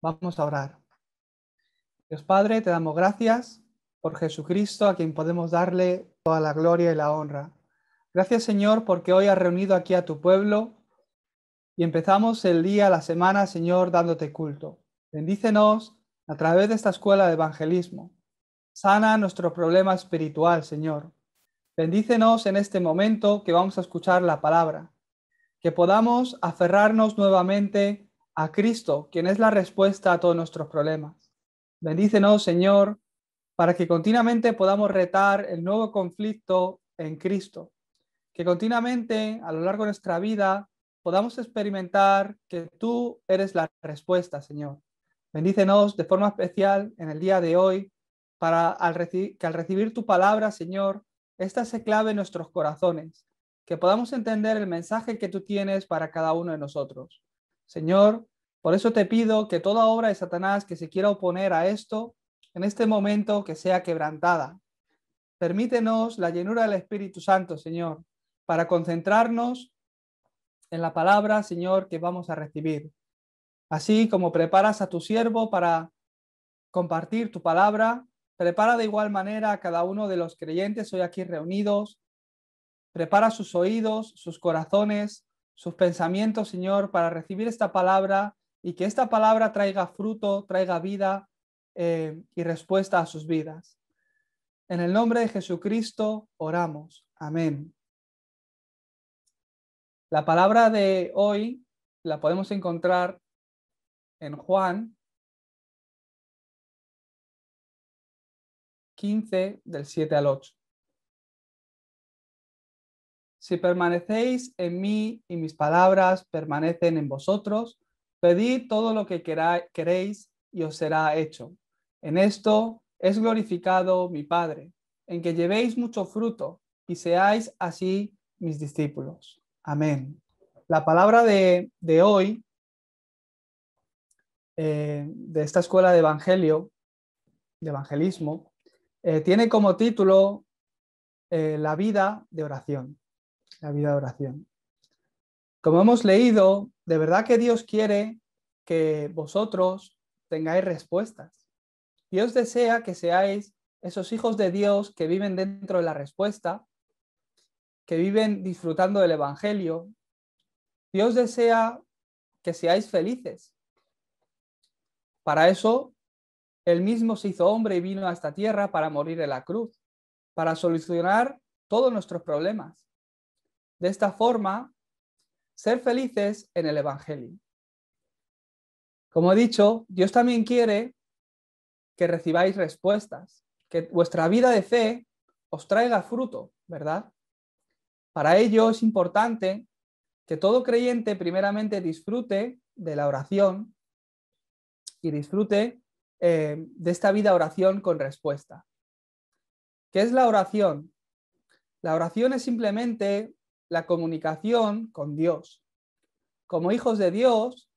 Vamos a orar. Dios Padre, te damos gracias por Jesucristo, a quien podemos darle toda la gloria y la honra. Gracias Señor, porque hoy has reunido aquí a tu pueblo y empezamos el día, la semana, Señor, dándote culto. Bendícenos a través de esta escuela de evangelismo. Sana nuestro problema espiritual, Señor. Bendícenos en este momento que vamos a escuchar la palabra, que podamos aferrarnos nuevamente a Cristo, quien es la respuesta a todos nuestros problemas. Bendícenos, Señor, para que continuamente podamos retar el nuevo conflicto en Cristo, que continuamente a lo largo de nuestra vida podamos experimentar que tú eres la respuesta, Señor. Bendícenos de forma especial en el día de hoy, para que al recibir tu palabra, Señor, esta se clave en nuestros corazones, que podamos entender el mensaje que tú tienes para cada uno de nosotros. Señor, por eso te pido que toda obra de Satanás que se quiera oponer a esto, en este momento que sea quebrantada. Permítenos la llenura del Espíritu Santo, Señor, para concentrarnos en la palabra, Señor, que vamos a recibir. Así como preparas a tu siervo para compartir tu palabra, prepara de igual manera a cada uno de los creyentes hoy aquí reunidos, prepara sus oídos, sus corazones sus pensamientos, Señor, para recibir esta palabra y que esta palabra traiga fruto, traiga vida eh, y respuesta a sus vidas. En el nombre de Jesucristo oramos. Amén. La palabra de hoy la podemos encontrar en Juan 15 del 7 al 8. Si permanecéis en mí y mis palabras permanecen en vosotros, pedid todo lo que queréis y os será hecho. En esto es glorificado mi Padre, en que llevéis mucho fruto y seáis así mis discípulos. Amén. La palabra de, hoy, eh, de esta escuela de evangelio, de evangelismo, eh, tiene como título eh, La vida de oración la vida de oración. Como hemos leído, de verdad que Dios quiere que vosotros tengáis respuestas. Dios desea que seáis esos hijos de Dios que viven dentro de la respuesta, que viven disfrutando del Evangelio. Dios desea que seáis felices. Para eso, Él mismo se hizo hombre y vino a esta tierra para morir en la cruz, para solucionar todos nuestros problemas de esta forma ser felices en el Evangelio. Como he dicho, Dios también quiere que recibáis respuestas, que vuestra vida de fe os traiga fruto, ¿verdad? Para ello es importante que todo creyente primeramente disfrute de la oración y disfrute eh, de esta vida oración con respuesta. ¿Qué es la oración? La oración es simplemente la comunicación con Dios. Como hijos de Dios,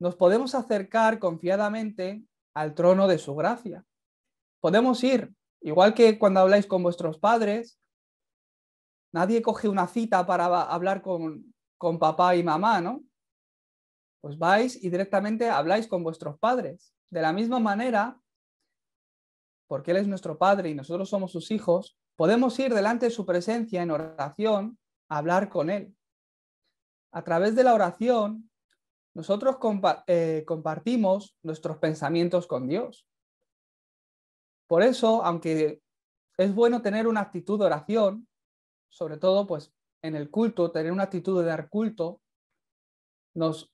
nos podemos acercar confiadamente al trono de su gracia. Podemos ir, igual que cuando habláis con vuestros padres, nadie coge una cita para hablar con, papá y mamá, ¿no? Pues vais y directamente habláis con vuestros padres. De la misma manera, porque Él es nuestro Padre y nosotros somos sus hijos, podemos ir delante de su presencia en oración hablar con Él. A través de la oración, nosotros eh, compartimos nuestros pensamientos con Dios. Por eso, aunque es bueno tener una actitud de oración, sobre todo pues en el culto, tener una actitud de dar culto, nos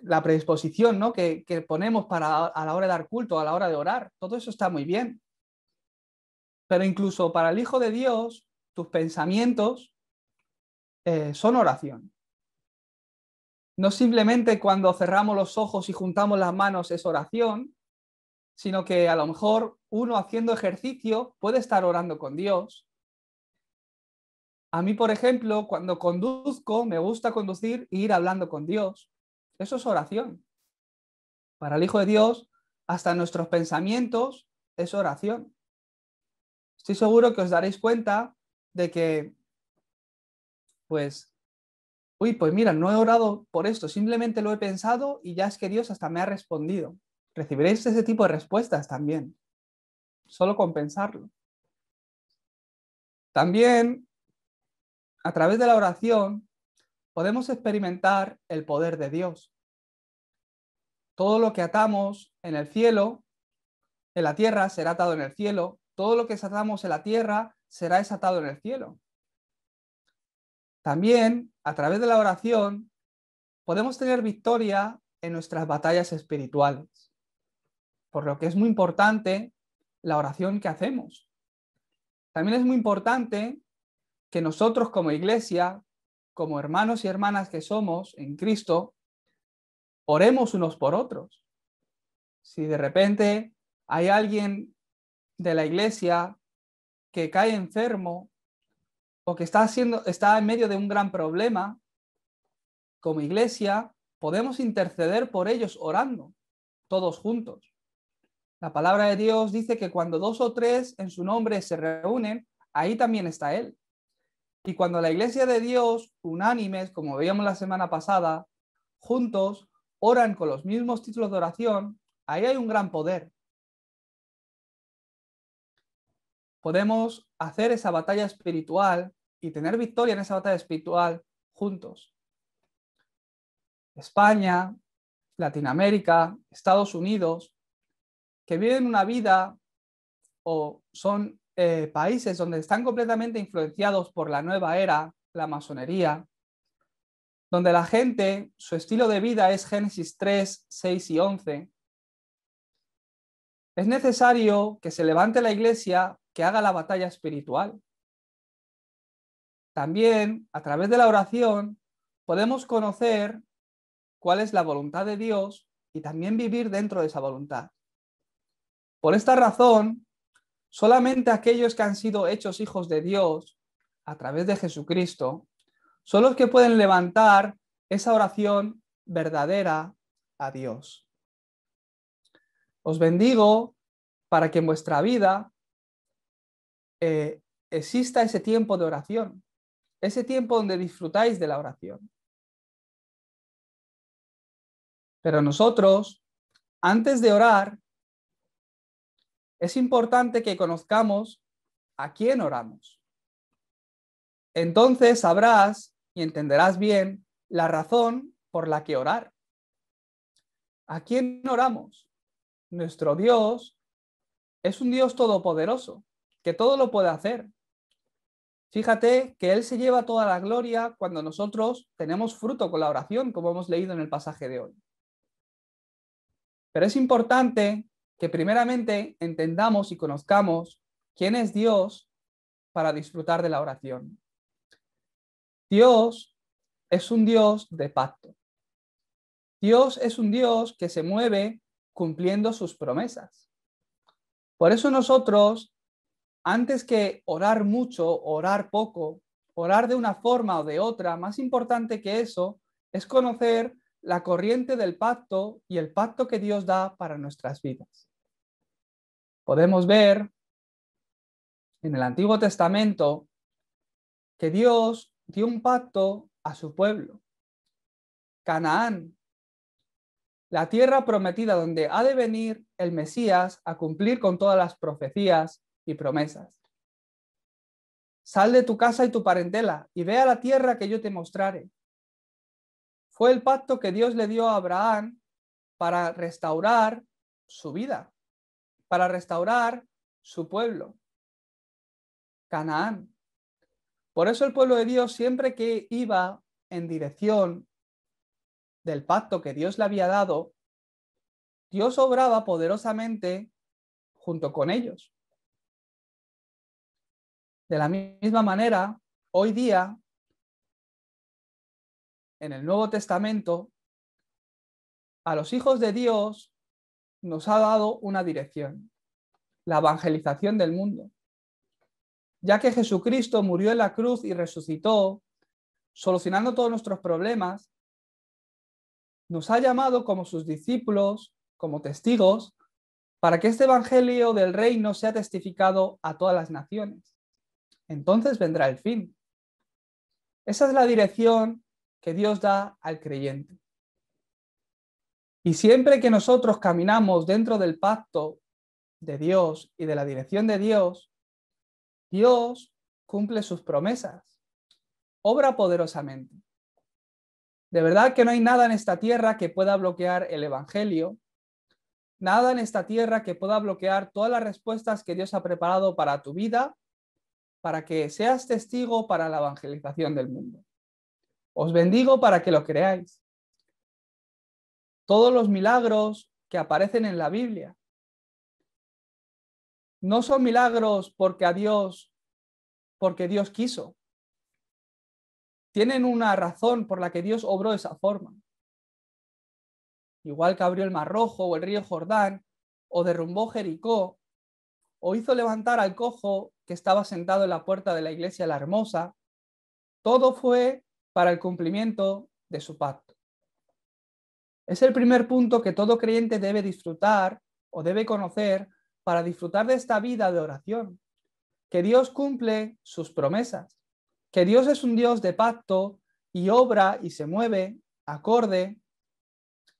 la predisposición ¿no? que, que, ponemos para, a la hora de dar culto, a la hora de orar, todo eso está muy bien. Pero incluso para el Hijo de Dios, tus pensamientos eh, son oración. No simplemente cuando cerramos los ojos y juntamos las manos es oración, sino que a lo mejor uno haciendo ejercicio puede estar orando con Dios. A mí, por ejemplo, cuando conduzco, me gusta conducir e ir hablando con Dios. Eso es oración. Para el Hijo de Dios, hasta nuestros pensamientos es oración. Estoy seguro que os daréis cuenta de que, pues, uy, pues mira, no he orado por esto, simplemente lo he pensado y ya es que Dios hasta me ha respondido. Recibiréis ese tipo de respuestas también, solo con pensarlo. También, a través de la oración, podemos experimentar el poder de Dios. Todo lo que atamos en el cielo, en la tierra, será atado en el cielo. Todo lo que atamos en la tierra será desatado en el cielo. También, a través de la oración, podemos tener victoria en nuestras batallas espirituales, por lo que es muy importante la oración que hacemos. También es muy importante que nosotros como iglesia, como hermanos y hermanas que somos en Cristo, oremos unos por otros. Si de repente hay alguien de la iglesia que cae enfermo o que está, haciendo, está en medio de un gran problema, como iglesia, podemos interceder por ellos orando, todos juntos. La palabra de Dios dice que cuando dos o tres en su nombre se reúnen, ahí también está Él. Y cuando la iglesia de Dios, unánimes, como veíamos la semana pasada, juntos, oran con los mismos títulos de oración, ahí hay un gran poder. podemos hacer esa batalla espiritual y tener victoria en esa batalla espiritual juntos. España, Latinoamérica, Estados Unidos, que viven una vida o son eh, países donde están completamente influenciados por la nueva era, la masonería, donde la gente, su estilo de vida es Génesis 3, 6 y 11. Es necesario que se levante la iglesia que haga la batalla espiritual. También a través de la oración podemos conocer cuál es la voluntad de Dios y también vivir dentro de esa voluntad. Por esta razón, solamente aquellos que han sido hechos hijos de Dios a través de Jesucristo son los que pueden levantar esa oración verdadera a Dios. Os bendigo para que en vuestra vida eh, exista ese tiempo de oración, ese tiempo donde disfrutáis de la oración. Pero nosotros, antes de orar, es importante que conozcamos a quién oramos. Entonces sabrás y entenderás bien la razón por la que orar. ¿A quién oramos? Nuestro Dios es un Dios todopoderoso, que todo lo puede hacer. Fíjate que Él se lleva toda la gloria cuando nosotros tenemos fruto con la oración, como hemos leído en el pasaje de hoy. Pero es importante que primeramente entendamos y conozcamos quién es Dios para disfrutar de la oración. Dios es un Dios de pacto. Dios es un Dios que se mueve cumpliendo sus promesas. Por eso nosotros antes que orar mucho, orar poco, orar de una forma o de otra, más importante que eso es conocer la corriente del pacto y el pacto que Dios da para nuestras vidas. Podemos ver en el Antiguo Testamento que Dios dio un pacto a su pueblo. Canaán, la tierra prometida donde ha de venir el Mesías a cumplir con todas las profecías y promesas. Sal de tu casa y tu parentela y ve a la tierra que yo te mostraré. Fue el pacto que Dios le dio a Abraham para restaurar su vida, para restaurar su pueblo, Canaán. Por eso el pueblo de Dios siempre que iba en dirección del pacto que Dios le había dado, Dios obraba poderosamente junto con ellos. De la misma manera, hoy día, en el Nuevo Testamento, a los hijos de Dios nos ha dado una dirección, la evangelización del mundo. Ya que Jesucristo murió en la cruz y resucitó, solucionando todos nuestros problemas, nos ha llamado como sus discípulos, como testigos, para que este Evangelio del Reino sea testificado a todas las naciones entonces vendrá el fin. Esa es la dirección que Dios da al creyente. Y siempre que nosotros caminamos dentro del pacto de Dios y de la dirección de Dios, Dios cumple sus promesas, obra poderosamente. De verdad que no hay nada en esta tierra que pueda bloquear el Evangelio, nada en esta tierra que pueda bloquear todas las respuestas que Dios ha preparado para tu vida para que seas testigo para la evangelización del mundo. Os bendigo para que lo creáis. Todos los milagros que aparecen en la Biblia no son milagros porque a Dios, porque Dios quiso. Tienen una razón por la que Dios obró de esa forma. Igual que abrió el Mar Rojo o el río Jordán o derrumbó Jericó o hizo levantar al cojo que estaba sentado en la puerta de la iglesia la hermosa, todo fue para el cumplimiento de su pacto. Es el primer punto que todo creyente debe disfrutar o debe conocer para disfrutar de esta vida de oración, que Dios cumple sus promesas, que Dios es un Dios de pacto y obra y se mueve acorde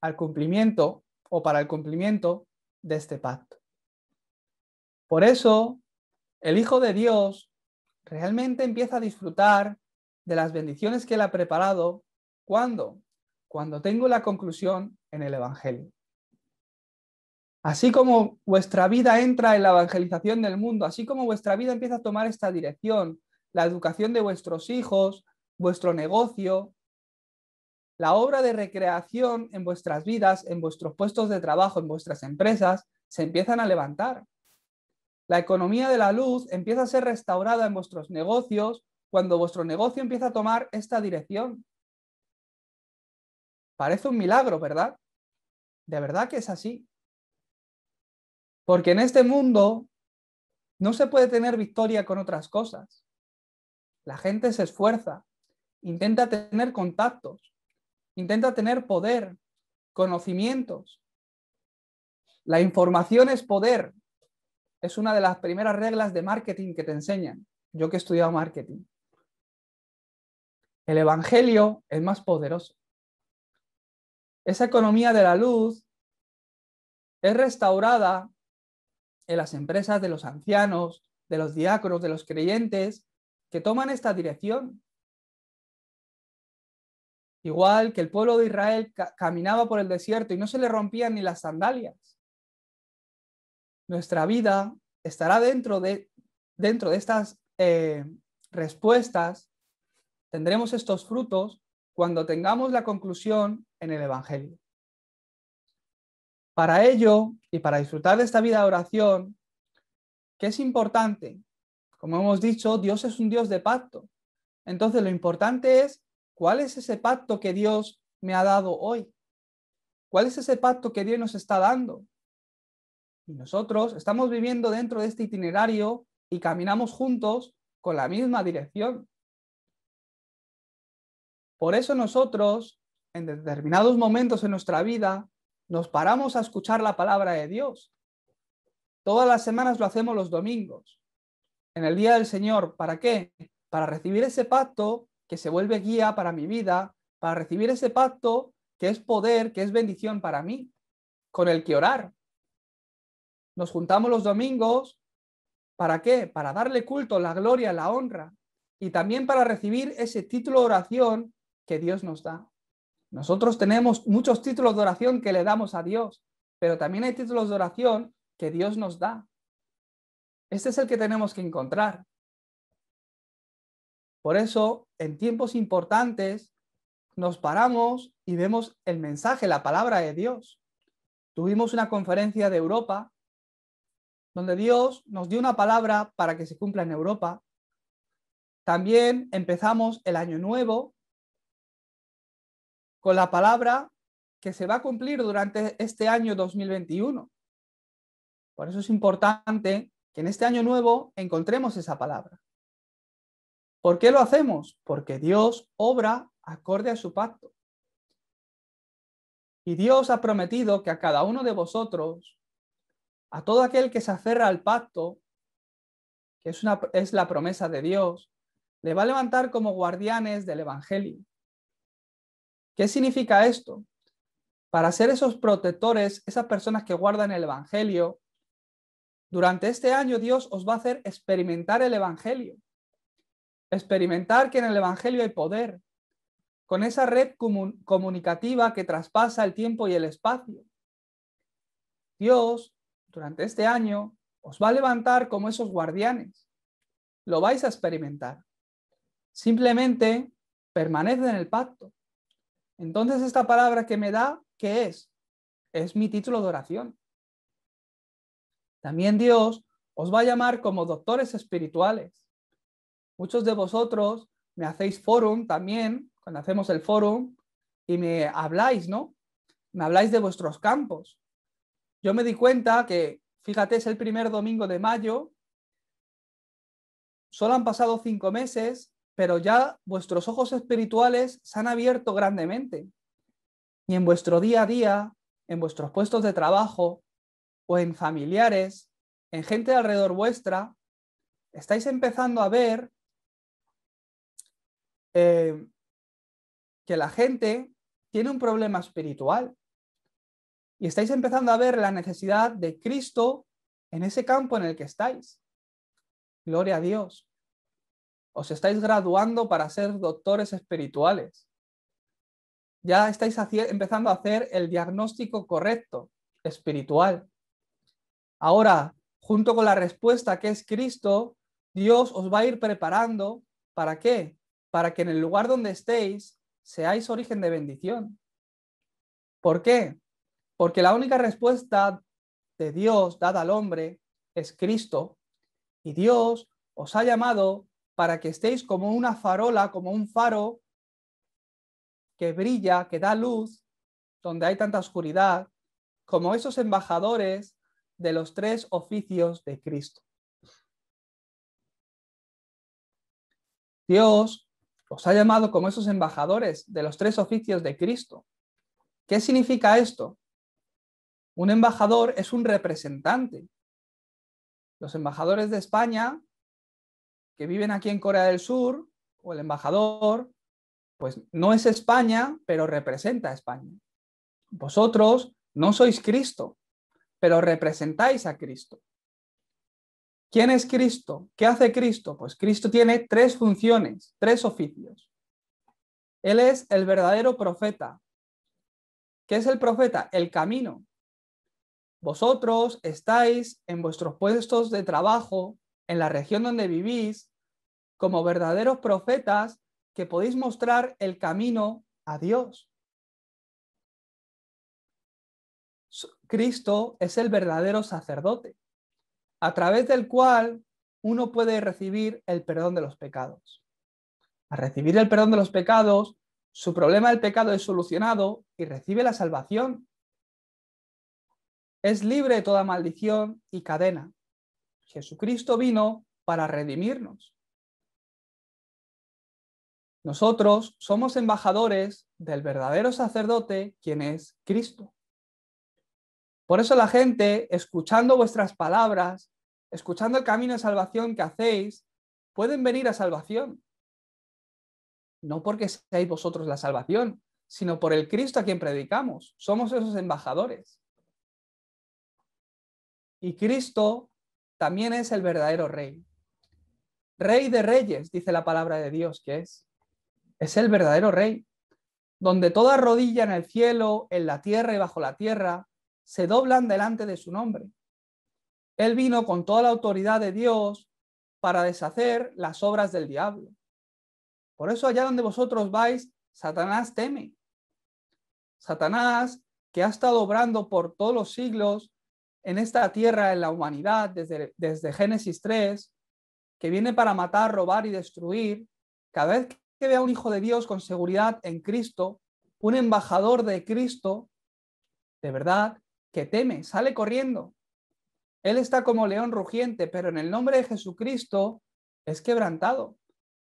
al cumplimiento o para el cumplimiento de este pacto. Por eso, el Hijo de Dios realmente empieza a disfrutar de las bendiciones que Él ha preparado cuando, cuando tengo la conclusión en el Evangelio. Así como vuestra vida entra en la evangelización del mundo, así como vuestra vida empieza a tomar esta dirección, la educación de vuestros hijos, vuestro negocio, la obra de recreación en vuestras vidas, en vuestros puestos de trabajo, en vuestras empresas, se empiezan a levantar. La economía de la luz empieza a ser restaurada en vuestros negocios cuando vuestro negocio empieza a tomar esta dirección. Parece un milagro, ¿verdad? De verdad que es así. Porque en este mundo no se puede tener victoria con otras cosas. La gente se esfuerza, intenta tener contactos, intenta tener poder, conocimientos. La información es poder, es una de las primeras reglas de marketing que te enseñan. Yo que he estudiado marketing. El Evangelio es más poderoso. Esa economía de la luz es restaurada en las empresas de los ancianos, de los diáconos, de los creyentes que toman esta dirección. Igual que el pueblo de Israel caminaba por el desierto y no se le rompían ni las sandalias nuestra vida estará dentro de, dentro de estas eh, respuestas, tendremos estos frutos cuando tengamos la conclusión en el Evangelio. Para ello y para disfrutar de esta vida de oración, ¿qué es importante, como hemos dicho, Dios es un Dios de pacto. Entonces lo importante es cuál es ese pacto que Dios me ha dado hoy. ¿Cuál es ese pacto que Dios nos está dando? Y nosotros estamos viviendo dentro de este itinerario y caminamos juntos con la misma dirección. Por eso nosotros, en determinados momentos en nuestra vida, nos paramos a escuchar la palabra de Dios. Todas las semanas lo hacemos los domingos, en el Día del Señor. ¿Para qué? Para recibir ese pacto que se vuelve guía para mi vida, para recibir ese pacto que es poder, que es bendición para mí, con el que orar, nos juntamos los domingos, ¿para qué? Para darle culto, la gloria, la honra y también para recibir ese título de oración que Dios nos da. Nosotros tenemos muchos títulos de oración que le damos a Dios, pero también hay títulos de oración que Dios nos da. Este es el que tenemos que encontrar. Por eso, en tiempos importantes, nos paramos y vemos el mensaje, la palabra de Dios. Tuvimos una conferencia de Europa donde Dios nos dio una palabra para que se cumpla en Europa. También empezamos el año nuevo con la palabra que se va a cumplir durante este año 2021. Por eso es importante que en este año nuevo encontremos esa palabra. ¿Por qué lo hacemos? Porque Dios obra acorde a su pacto. Y Dios ha prometido que a cada uno de vosotros a todo aquel que se aferra al pacto, que es, una, es la promesa de Dios, le va a levantar como guardianes del Evangelio. ¿Qué significa esto? Para ser esos protectores, esas personas que guardan el Evangelio, durante este año Dios os va a hacer experimentar el Evangelio, experimentar que en el Evangelio hay poder, con esa red comunicativa que traspasa el tiempo y el espacio. Dios durante este año os va a levantar como esos guardianes. Lo vais a experimentar. Simplemente permanece en el pacto. Entonces esta palabra que me da, ¿qué es? Es mi título de oración. También Dios os va a llamar como doctores espirituales. Muchos de vosotros me hacéis forum también, cuando hacemos el forum, y me habláis, ¿no? Me habláis de vuestros campos yo me di cuenta que, fíjate, es el primer domingo de mayo, solo han pasado cinco meses, pero ya vuestros ojos espirituales se han abierto grandemente. Y en vuestro día a día, en vuestros puestos de trabajo o en familiares, en gente alrededor vuestra, estáis empezando a ver eh, que la gente tiene un problema espiritual. Y estáis empezando a ver la necesidad de Cristo en ese campo en el que estáis. Gloria a Dios. Os estáis graduando para ser doctores espirituales. Ya estáis empezando a hacer el diagnóstico correcto, espiritual. Ahora, junto con la respuesta que es Cristo, Dios os va a ir preparando. ¿Para qué? Para que en el lugar donde estéis seáis origen de bendición. ¿Por qué? Porque la única respuesta de Dios dada al hombre es Cristo. Y Dios os ha llamado para que estéis como una farola, como un faro que brilla, que da luz, donde hay tanta oscuridad, como esos embajadores de los tres oficios de Cristo. Dios os ha llamado como esos embajadores de los tres oficios de Cristo. ¿Qué significa esto? Un embajador es un representante. Los embajadores de España que viven aquí en Corea del Sur, o el embajador, pues no es España, pero representa a España. Vosotros no sois Cristo, pero representáis a Cristo. ¿Quién es Cristo? ¿Qué hace Cristo? Pues Cristo tiene tres funciones, tres oficios. Él es el verdadero profeta. ¿Qué es el profeta? El camino. Vosotros estáis en vuestros puestos de trabajo, en la región donde vivís, como verdaderos profetas que podéis mostrar el camino a Dios. Cristo es el verdadero sacerdote, a través del cual uno puede recibir el perdón de los pecados. Al recibir el perdón de los pecados, su problema del pecado es solucionado y recibe la salvación es libre de toda maldición y cadena. Jesucristo vino para redimirnos. Nosotros somos embajadores del verdadero sacerdote, quien es Cristo. Por eso la gente, escuchando vuestras palabras, escuchando el camino de salvación que hacéis, pueden venir a salvación. No porque seáis vosotros la salvación, sino por el Cristo a quien predicamos. Somos esos embajadores. Y Cristo también es el verdadero rey. Rey de reyes, dice la palabra de Dios que es. Es el verdadero rey, donde toda rodilla en el cielo, en la tierra y bajo la tierra se doblan delante de su nombre. Él vino con toda la autoridad de Dios para deshacer las obras del diablo. Por eso allá donde vosotros vais, Satanás teme. Satanás, que ha estado obrando por todos los siglos, en esta tierra, en la humanidad, desde, Génesis 3, que viene para matar, robar y destruir, cada vez que vea un Hijo de Dios con seguridad en Cristo, un embajador de Cristo, de verdad, que teme, sale corriendo. Él está como león rugiente, pero en el nombre de Jesucristo es quebrantado.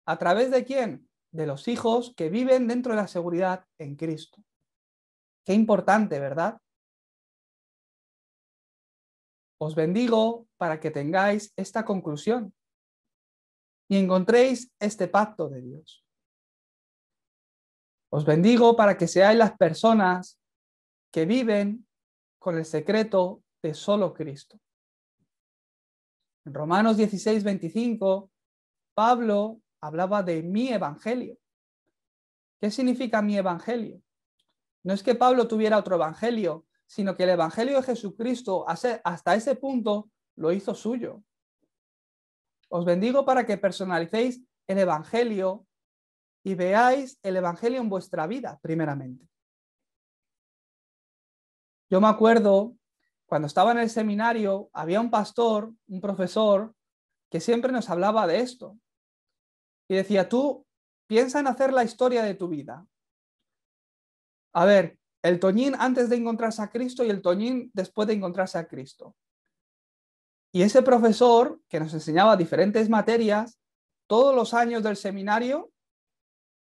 ¿A través de quién? De los hijos que viven dentro de la seguridad en Cristo. Qué importante, ¿verdad? os bendigo para que tengáis esta conclusión y encontréis este pacto de Dios. Os bendigo para que seáis las personas que viven con el secreto de solo Cristo. En Romanos 16, 25, Pablo hablaba de mi evangelio. ¿Qué significa mi evangelio? No es que Pablo tuviera otro evangelio, sino que el Evangelio de Jesucristo hasta ese punto lo hizo suyo. Os bendigo para que personalicéis el Evangelio y veáis el Evangelio en vuestra vida, primeramente. Yo me acuerdo, cuando estaba en el seminario, había un pastor, un profesor, que siempre nos hablaba de esto. Y decía, tú piensa en hacer la historia de tu vida. A ver, el Toñín antes de encontrarse a Cristo y el Toñín después de encontrarse a Cristo. Y ese profesor que nos enseñaba diferentes materias, todos los años del seminario,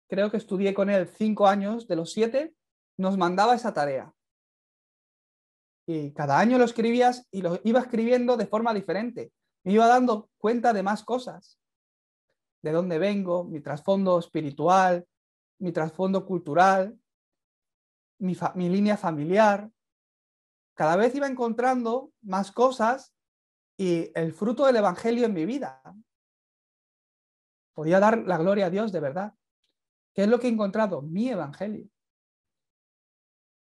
creo que estudié con él cinco años de los siete, nos mandaba esa tarea. Y cada año lo escribías y lo iba escribiendo de forma diferente. Me iba dando cuenta de más cosas. De dónde vengo, mi trasfondo espiritual, mi trasfondo cultural, mi, línea familiar. Cada vez iba encontrando más cosas y el fruto del Evangelio en mi vida. Podía dar la gloria a Dios de verdad. ¿Qué es lo que he encontrado? Mi Evangelio.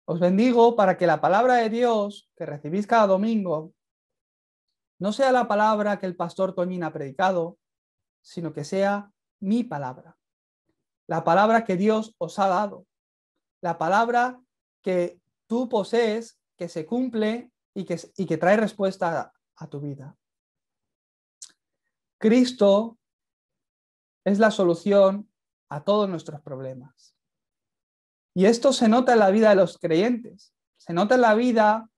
Os bendigo para que la palabra de Dios que recibís cada domingo no sea la palabra que el pastor Toñín ha predicado, sino que sea mi palabra, la palabra que Dios os ha dado la palabra que tú posees, que se cumple y que, trae respuesta a, a tu vida. Cristo es la solución a todos nuestros problemas. Y esto se nota en la vida de los creyentes, se nota en la vida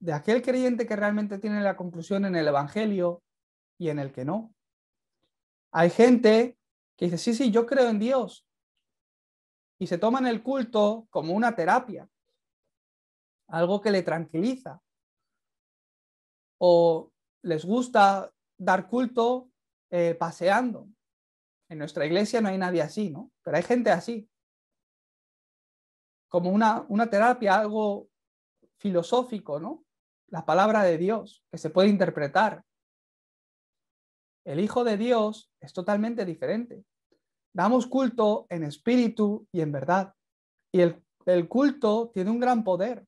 de aquel creyente que realmente tiene la conclusión en el Evangelio y en el que no. Hay gente que dice, sí, sí, yo creo en Dios, y se toman el culto como una terapia, algo que le tranquiliza. O les gusta dar culto eh, paseando. En nuestra iglesia no hay nadie así, ¿no? Pero hay gente así. Como una, una terapia, algo filosófico, ¿no? La palabra de Dios, que se puede interpretar. El Hijo de Dios es totalmente diferente. Damos culto en espíritu y en verdad. Y el, el culto tiene un gran poder.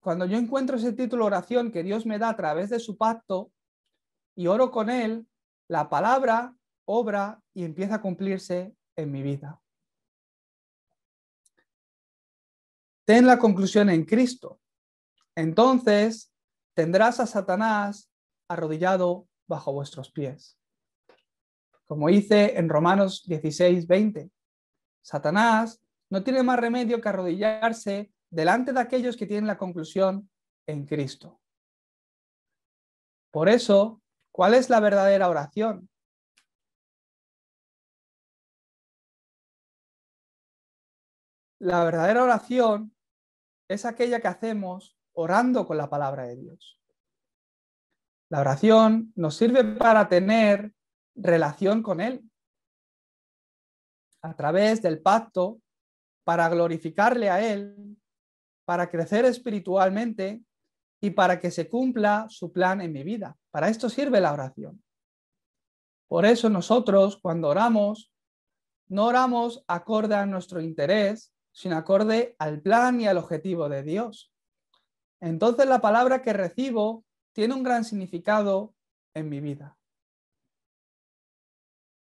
Cuando yo encuentro ese título oración que Dios me da a través de su pacto y oro con él, la palabra obra y empieza a cumplirse en mi vida. Ten la conclusión en Cristo. Entonces tendrás a Satanás arrodillado bajo vuestros pies. Como dice en Romanos 16, 20, Satanás no tiene más remedio que arrodillarse delante de aquellos que tienen la conclusión en Cristo. Por eso, ¿cuál es la verdadera oración? La verdadera oración es aquella que hacemos orando con la palabra de Dios. La oración nos sirve para tener relación con Él a través del pacto para glorificarle a Él, para crecer espiritualmente y para que se cumpla su plan en mi vida. Para esto sirve la oración. Por eso nosotros cuando oramos, no oramos acorde a nuestro interés, sino acorde al plan y al objetivo de Dios. Entonces la palabra que recibo tiene un gran significado en mi vida.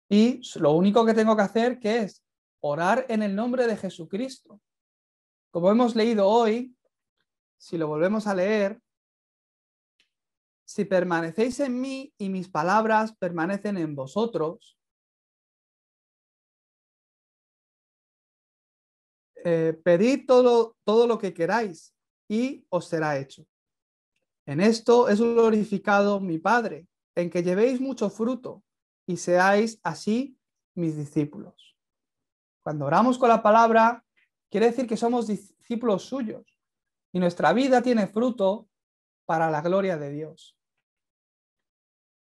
Y lo único que tengo que hacer que es orar en el nombre de Jesucristo. Como hemos leído hoy, si lo volvemos a leer, si permanecéis en mí y mis palabras permanecen en vosotros, eh, pedid todo, todo lo que queráis y os será hecho. En esto es glorificado mi Padre, en que llevéis mucho fruto y seáis así mis discípulos. Cuando oramos con la palabra, quiere decir que somos discípulos suyos y nuestra vida tiene fruto para la gloria de Dios.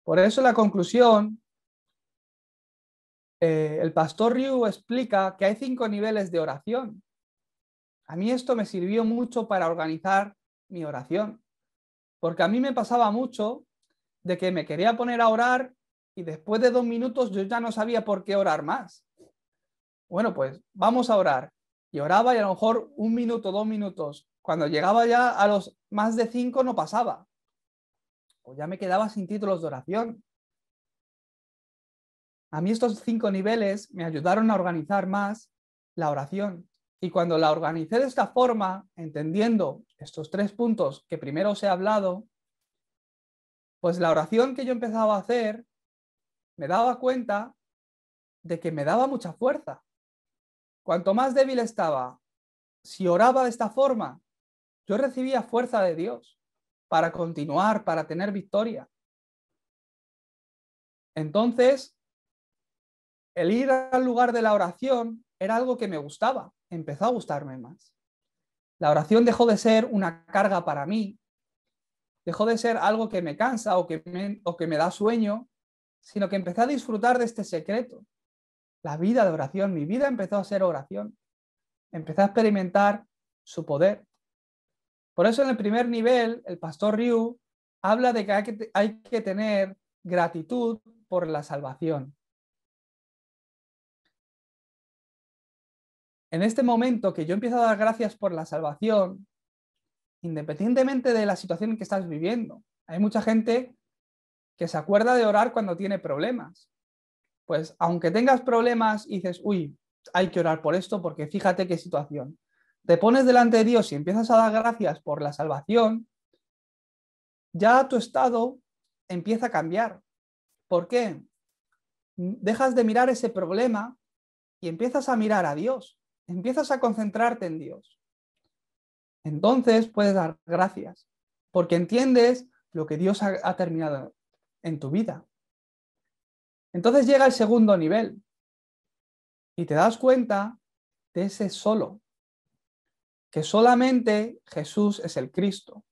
Por eso la conclusión, eh, el pastor Ryu explica que hay cinco niveles de oración. A mí esto me sirvió mucho para organizar mi oración, porque a mí me pasaba mucho de que me quería poner a orar y después de dos minutos yo ya no sabía por qué orar más. Bueno, pues vamos a orar. Y oraba y a lo mejor un minuto, dos minutos. Cuando llegaba ya a los más de cinco no pasaba. O pues ya me quedaba sin títulos de oración. A mí estos cinco niveles me ayudaron a organizar más la oración. Y cuando la organicé de esta forma, entendiendo estos tres puntos que primero os he hablado, pues la oración que yo empezaba a hacer me daba cuenta de que me daba mucha fuerza. Cuanto más débil estaba, si oraba de esta forma, yo recibía fuerza de Dios para continuar, para tener victoria. Entonces, el ir al lugar de la oración era algo que me gustaba, empezó a gustarme más. La oración dejó de ser una carga para mí, dejó de ser algo que me cansa o que me, o que me da sueño sino que empecé a disfrutar de este secreto. La vida de oración, mi vida empezó a ser oración. Empecé a experimentar su poder. Por eso en el primer nivel, el pastor Ryu habla de que hay que, tener gratitud por la salvación. En este momento que yo empiezo a dar gracias por la salvación, independientemente de la situación en que estás viviendo, hay mucha gente que se acuerda de orar cuando tiene problemas. Pues aunque tengas problemas y dices, uy, hay que orar por esto porque fíjate qué situación. Te pones delante de Dios y empiezas a dar gracias por la salvación, ya tu estado empieza a cambiar. ¿Por qué? Dejas de mirar ese problema y empiezas a mirar a Dios, empiezas a concentrarte en Dios. Entonces puedes dar gracias, porque entiendes lo que Dios ha, ha terminado en tu vida. Entonces llega el segundo nivel y te das cuenta de ese solo, que solamente Jesús es el Cristo,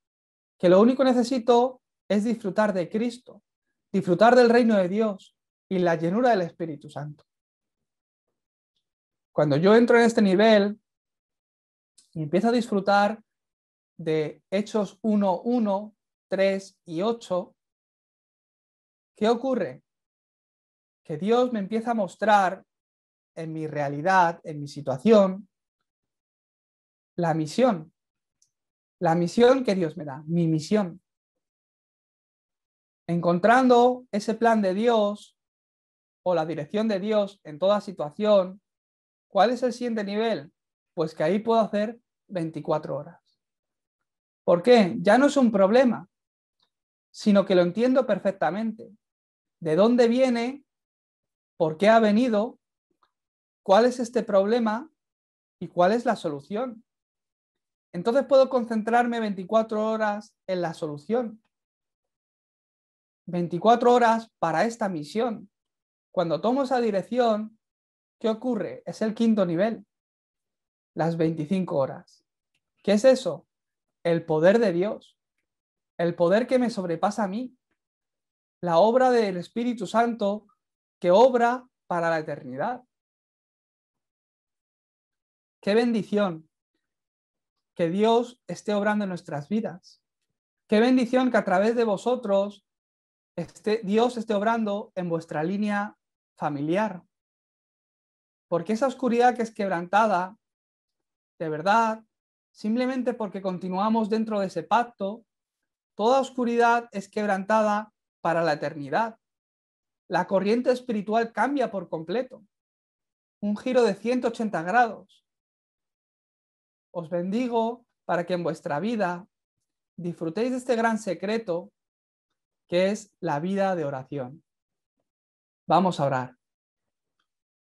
que lo único necesito es disfrutar de Cristo, disfrutar del reino de Dios y la llenura del Espíritu Santo. Cuando yo entro en este nivel y empiezo a disfrutar de Hechos 1, 1, 3 y 8, ¿Qué ocurre? Que Dios me empieza a mostrar en mi realidad, en mi situación, la misión. La misión que Dios me da, mi misión. Encontrando ese plan de Dios o la dirección de Dios en toda situación, ¿cuál es el siguiente nivel? Pues que ahí puedo hacer 24 horas. ¿Por qué? Ya no es un problema, sino que lo entiendo perfectamente de dónde viene, por qué ha venido, cuál es este problema y cuál es la solución. Entonces puedo concentrarme 24 horas en la solución. 24 horas para esta misión. Cuando tomo esa dirección, ¿qué ocurre? Es el quinto nivel. Las 25 horas. ¿Qué es eso? El poder de Dios. El poder que me sobrepasa a mí la obra del Espíritu Santo que obra para la eternidad. Qué bendición que Dios esté obrando en nuestras vidas. Qué bendición que a través de vosotros Dios esté obrando en vuestra línea familiar. Porque esa oscuridad que es quebrantada, de verdad, simplemente porque continuamos dentro de ese pacto, toda oscuridad es quebrantada para la eternidad. La corriente espiritual cambia por completo. Un giro de 180 grados. Os bendigo para que en vuestra vida disfrutéis de este gran secreto que es la vida de oración. Vamos a orar.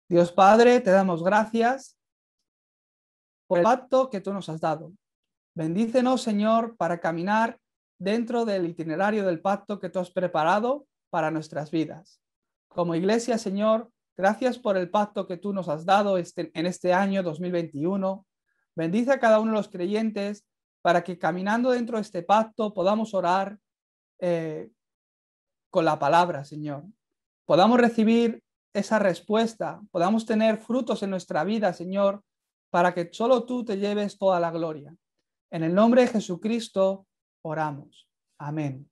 Dios Padre, te damos gracias por el pacto que tú nos has dado. Bendícenos, Señor, para caminar dentro del itinerario del pacto que tú has preparado para nuestras vidas. Como iglesia, Señor, gracias por el pacto que tú nos has dado este, en este año 2021. Bendice a cada uno de los creyentes para que caminando dentro de este pacto podamos orar eh, con la palabra, Señor. Podamos recibir esa respuesta, podamos tener frutos en nuestra vida, Señor, para que solo tú te lleves toda la gloria. En el nombre de Jesucristo, oramos. Amén.